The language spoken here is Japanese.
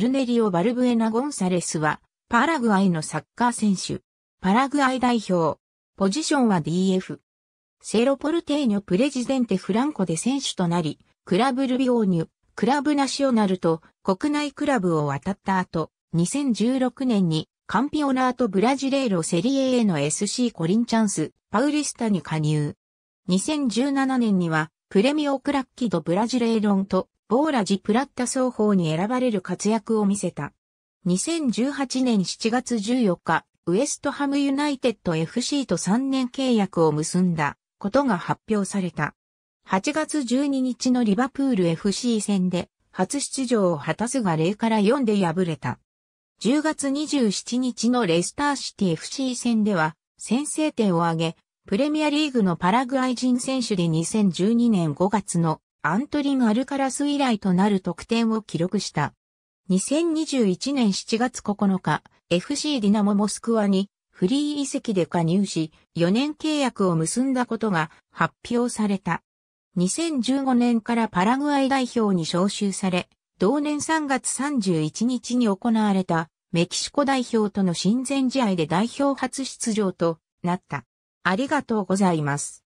ルネリオ・バルブエナ・ゴンサレスは、パラグアイのサッカー選手。パラグアイ代表。ポジションは DF。セロポルテーニョ・プレジデンテ・フランコで選手となり、クラブルビオーニュ、クラブナショナルと国内クラブを渡った後、2016年にカンピオナート・ブラジレーロ・セリエへの SC コリンチャンス、パウリスタに加入。2017年にはプレミオクラッキド・ブラジレイロンとボーラジ・プラッタ双方に選ばれる活躍を見せた。2018年7月14日、ウエストハムユナイテッド FC と3年契約を結んだことが発表された。8月12日のリバプール FC 戦で初出場を果たすが0から4で敗れた。10月27日のレスターシティ FC 戦では先制点を挙げ、プレミアリーグのパラグアイ人選手で2012年5月のアントリン・アルカラス以来となる得点を記録した。2021年7月9日、FC ディナモモスクワにフリー移籍で加入し、4年契約を結んだことが発表された。2015年からパラグアイ代表に招集され、同年3月31日に行われたメキシコ代表との親善試合で代表初出場となった。ありがとうございます。